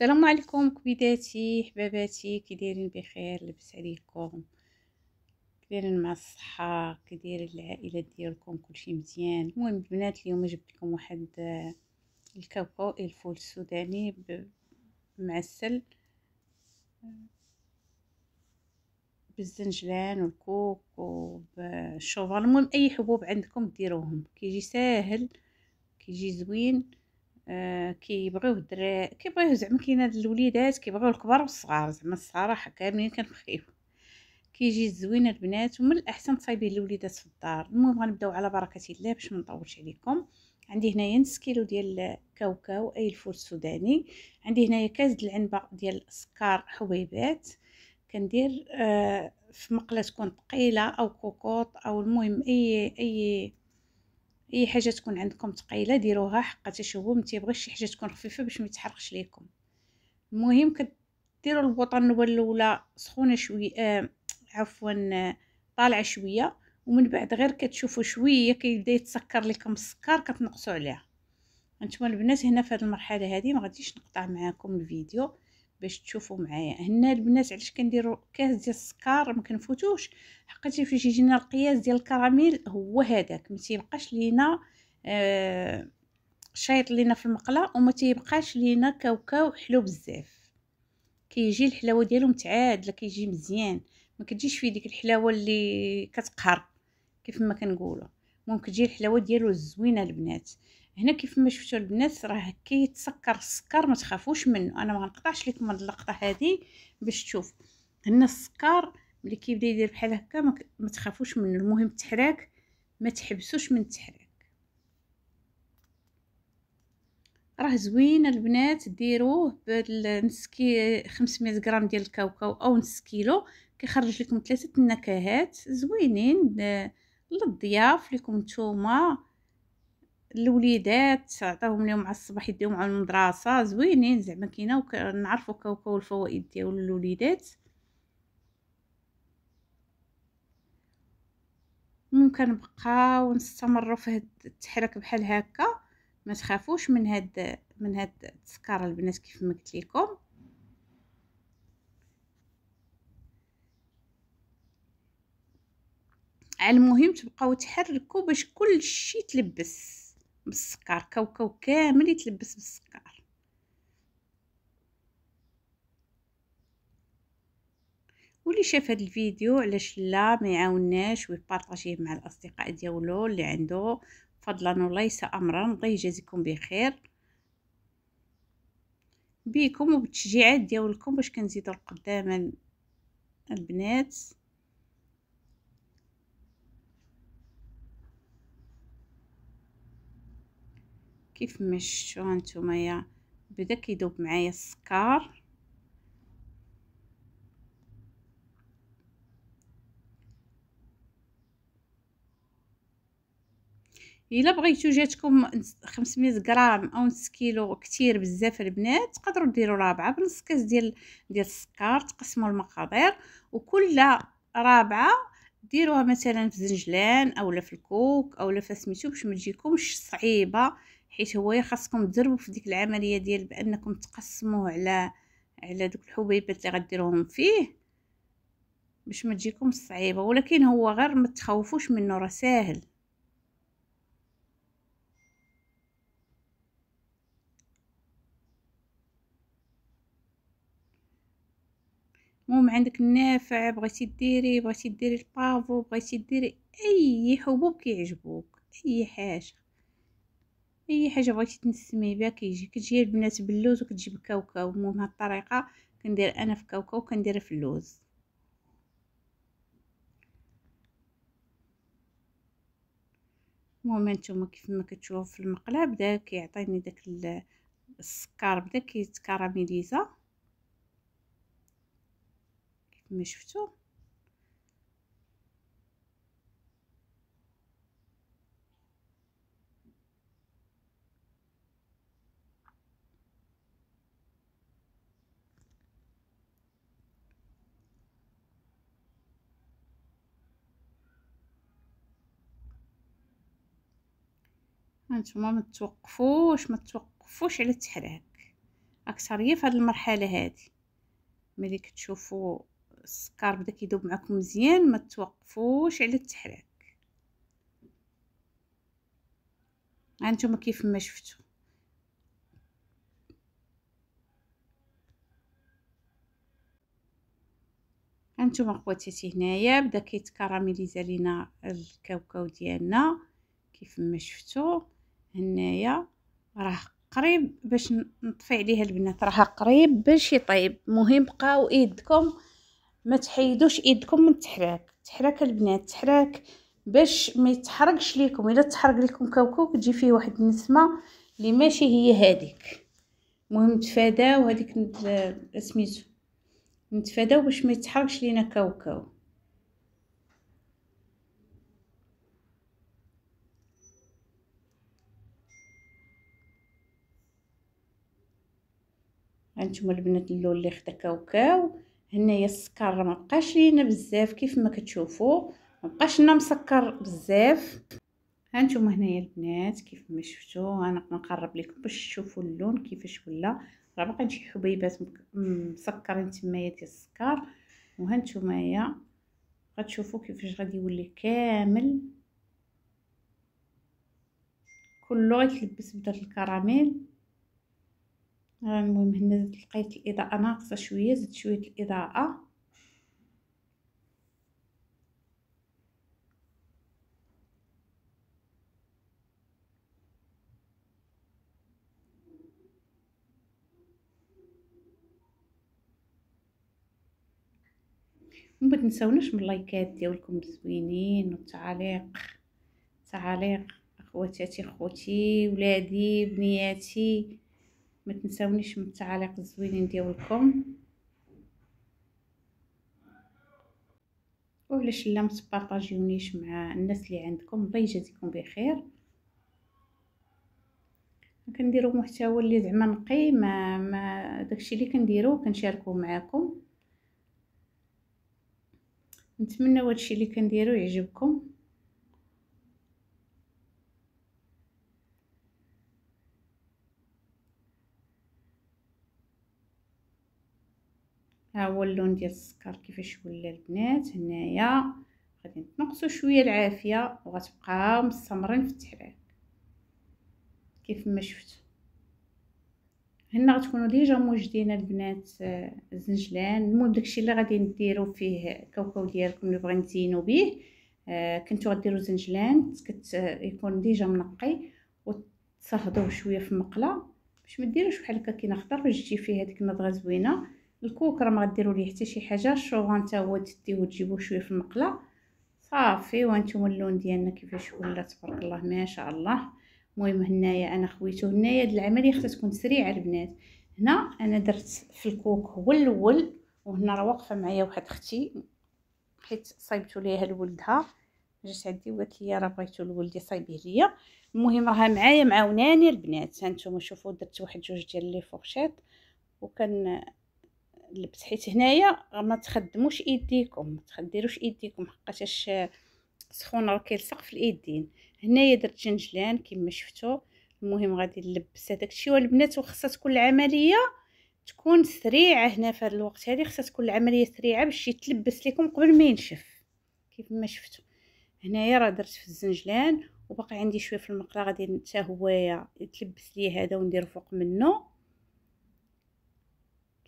السلام عليكم كبيداتي حباباتي كي دايرين بخير لبس عليكم كدايرين مع الصحه كدايرين العائله ديالكم كلشي مزيان المهم البنات اليوم جبت لكم واحد الكاكاو الفول السوداني معسل بالزنجلان والكوك وبالشوفر المهم اي حبوب عندكم ديروهم كيجي ساهل كيجي زوين كيبغيوه الدراري كيبغيوه زعما كاين هاد الوليدات كيبغيو الكبار والصغار زعما الصراحه كاملين كنبغيو كيجي زوين البنات ومن الاحسن تصايبيه الوليدات في الدار المهم غنبداو على بركه الله باش ما نطولش عليكم عندي هنايا نص كيلو ديال الكاوكاو اي الفول السوداني عندي هنايا كاس د العنبه ديال السكر حبيبات كندير آه في مقله تكون ثقيله او كوكوط او المهم اي اي اي حاجه تكون عندكم ثقيله ديروها حقاش هو ما تيبغيش شي حاجه تكون خفيفه باش ما يتحرقش ليكم المهم كديروا البوطه النوبه الاولى سخونه شويه آه عفوا آه، طالعه شويه ومن بعد غير كتشوفوا شويه كيبدا يتسكر لكم السكر كتنقصوا عليها انتما البنات هنا في هذه المرحله هذه ما غاديش نقطع معاكم الفيديو باش تشوفوا معايا هنا البنات علاش كنديروا كاس ديال السكر ما كنفوتوش حقيتي فاش يجينا القياس ديال الكراميل هو هذاك ما تيبقاش لينا آه شايط لينا في المقله وما تيبقاش لينا كاوكاو حلو بزاف كيجي كي الحلاوه ديالو متعادله كيجي كي مزيان ما كتجيش فيه ديك الحلاوه اللي كتقهر كيف ما كنقولوا ممكن تجي الحلاوه ديالو زوينه البنات هنا كيف ما شفتوا البنات راه كيتسكر السكر ما تخافوش منه انا ما نقطعش لكم هاد اللقطه هذه باش تشوف هنا السكر ملي كيبدا يدير بحال هكا ما تخافوش منه المهم التحراك ما تحبسوش من التحراك راه زوين البنات ديروه بالنسكي 500 غرام ديال الكاوكاو او نص كيلو كيخرج لكم ثلاثه النكهات زوينين آه، للضياف لكم نتوما الوليدات عطاهم اليوم على الصباح يديهم على المدرسه زوينين زعما كاينه ونعرفوا كوكاو الفوائد ديالو للوليدات ممكن نبقى ونستمر في هاد التحرك بحال هكا ما تخافوش من هاد من هاد التسكاره البنات كيف ما قلت لكم على المهم تبقاو تحركوا باش كل شيء تلبس بالسكر كوكو كامل يتلبس بالسكر واللي شاف هذا الفيديو علاش لا ما يعاوناش ويبارطاجيه مع الاصدقاء ديالو اللي عنده فضلا وليس امرا الله يجازيكم بخير بيكم وبالتشجيعات ديالكم باش كنزيدو القدام البنات كيف مشوها يا بدا كيدوب معايا السكر الا بغيتو جاتكم 500 غرام او نص كيلو كثير بزاف البنات تقدروا ديروا رابعه بنص كاس ديال ديال السكر تقسموا المقادير وكل رابعه ديروها مثلا في زنجلان اولا في الكوك اولا في سميتو باش ما تجيكمش صعيبه حيت هو خاصكم تجربوا في ديك العمليه ديال بانكم تقسموه على على دوك الحبيبات اللي غديروهم فيه باش ما تجيكم صعيبه ولكن هو غير ما تخوفوش منه راه ساهل المهم عندك النافع بغيتي ديري بغيتي ديري البافو بغيتي ديري اي حبوب كيعجبوك اي حاجه اي حاجه بغيتي تنسمي بها كيجي كتجي البنات باللوز وكتجي بكاوكاو المهم هاد الطريقه كندير انا في كاوكاو كنديرها في اللوز المهم نتوما كيف ما كتشوفوا في المقله بدا كيعطيني داك السكر بدا كيتكراميليزا كيف ما شفتوا هانتوما ما توقفوش ما توقفوش على التحراك اكثريه في هذه المرحله هذه ملي كتشوفوا السكر بدا كيذوب معكم مزيان ما توقفوش على التحراك هانتوما كيف ما شفتوا هانتوما خواتاتي هنايا بدا كيتكراميليزا لينا الكاوكاو ديالنا كيف ما شفتوا هنايا راه قريب باش نطفي عليها البنات راه قريب باش يطيب مهم بقاو ايدكم ما تحيدوش ايدكم من التحراك التحراك البنات تحراك باش ما يتحرقش ليكم الا تحرق ليكم كوكوك تجي فيه واحد النسمه اللي ماشي هي هذيك المهم تفاداو هذيك سميتو نتفاداو باش ما يتحرقش لينا كاوكاو هانتوما البنات اللي خدا كاوكاو هنايا السكر ما بقاش لينا بزاف كيف ما كتشوفوا ما بقاش لنا مسكر بزاف هانتوما هنايا البنات كيف ما شفتوا انا نقرب لكم باش تشوفوا اللون كيفاش ولا راه باقي شي حبيبات مسكرين تمايا ديال السكر هي غتشوفوا كيفاش غادي يولي كامل كله غيتلبس بدات الكراميل المهم هنا لقيت الاضاءه ناقصه شويه زدت شويه الاضاءه ما تنساوناش من اللايكات ديالكم الزوينين والتعاليق تعاليق اخواتي خوتي ولادي بنياتي ما تنساونيش من التعاليق الزوينين ديالكم وعلاش لا تبارطاجيونيش مع الناس اللي عندكم الله يجازيكم بخير كنديروا محتوى اللي زعما نقي ما ما داكشي اللي كنديرو كنشاركوه معاكم نتمنى هادشي اللي كنديرو يعجبكم ها هو اللون ديال السكر كيفاش ولا البنات هنايا غادي نتنقصوا شويه العافيه وغتبقاو مستمرين في التحريك كيف ما شفتوا هنا غتكونوا ديجا موجدين البنات آه، الزنجلان المهم داكشي اللي غادي نديرو فيه كوكو ديالكم اللي بغيتو تزينوا به آه، كنتو غديروا زنجلان كت يكون ديجا منقي وتصهدوه شويه في المقله باش ما ديروش بحال هكا كاين خضر باش تجي فيه هذيك النضره زوينه الكوك راه ما غديروا ليه حتى شي حاجه الشوفان حتى هو تديه وتجيبوه شويه في المقله صافي وانتم اللون ديالنا كيفاش ولا تبارك الله ما شاء الله المهم هنايا انا خويته هنايا هاد العمليه خصها تكون سريعه البنات هنا انا درت في الكوك هو الاول وهنا راه واقفه معايا واحد اختي حيت صايبتو ليها لولدها جات عندي وقالت لي راه بغيتو الولد يصايبيه ليا المهم راه معايا معاوناني البنات هانتوما شوفوا درت واحد جوج ديال لي فورشيط وكان لبس حيت هنايا ما تخدموش ايديكم ما تخديروش ايديكم حقاش سخونه راه كيلصق في الايدين هنايا درت جنجلان كما شفتوا المهم غادي نلبس هذاك الشيء والبنات وخاصها تكون العمليه تكون سريعه هنا في هذا الوقت هذه خاصها تكون العمليه سريعه باش يتلبس لكم قبل ما ينشف كيف ما شفتوا هنايا راه درت في الزنجلان وباقي عندي شويه في المقله غادي حتى هويا يتلبس لي هذا وندير فوق منه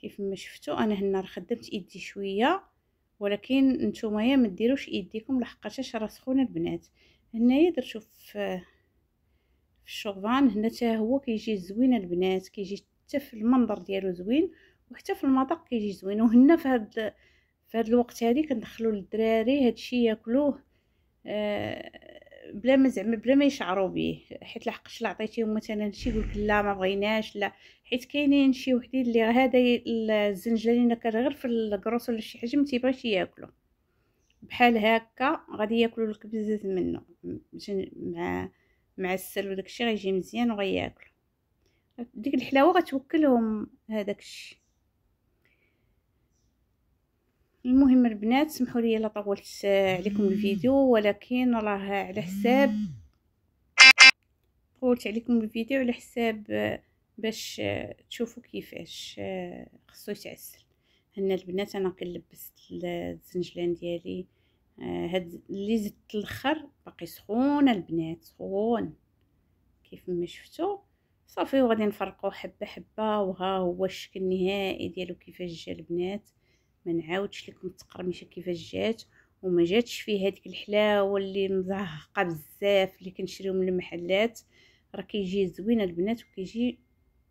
كيف ما شفتوا انا هنا راه خدمت ايدي شويه ولكن نتوما يا ما ديروش ايديكم لحقاش راه سخونه البنات هنايا درتو شوف في الشوفان هنا حتى هو كيجي زوين البنات كيجي حتى في المنظر ديالو زوين وحتى في المذاق كيجي زوين وهنا في هذا في هذا الوقت هادي كندخلو للدراري هادشي ياكلوه آه بلا ما زعما بلا ما يشعروا به حيت لحقاش اللي عطيتيهم مثلا شي يقولك لا ما بغيناش لا حيت كاينين شي وحدين اللي هذا الزنجلان كان غير في الكروس ولا شي حاجه ما تيبغيش ياكلو بحال هكا غادي ياكلوا لك بزاف منه مع مع السل وداكشي غيجي مزيان وغياكلو ديك الحلاوه غتوكلهم هذاك الشيء المهم البنات سمحوا لي الا طولت آه، عليكم الفيديو ولكن راه على حساب طولت عليكم الفيديو على حساب آه، باش آه، تشوفوا كيفاش خصو يتعسل هنا البنات انا كنلبس الزنجلان ديالي هاد اللي زدت الاخر باقي سخون البنات سخون كيف ما شفتوا صافي وغادي نفرقوه حبه حبه وها هو الشكل النهائي ديالو كيفاش جا البنات ما نعاودش لكم التقرميشه كيفاش جات وما جاتش فيه هذيك الحلاوه اللي مزهقه بزاف اللي كنشريو من المحلات راه كيجي زوين البنات وكيجي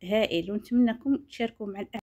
هائل ونتمنىكم تشاركوا مع الأهل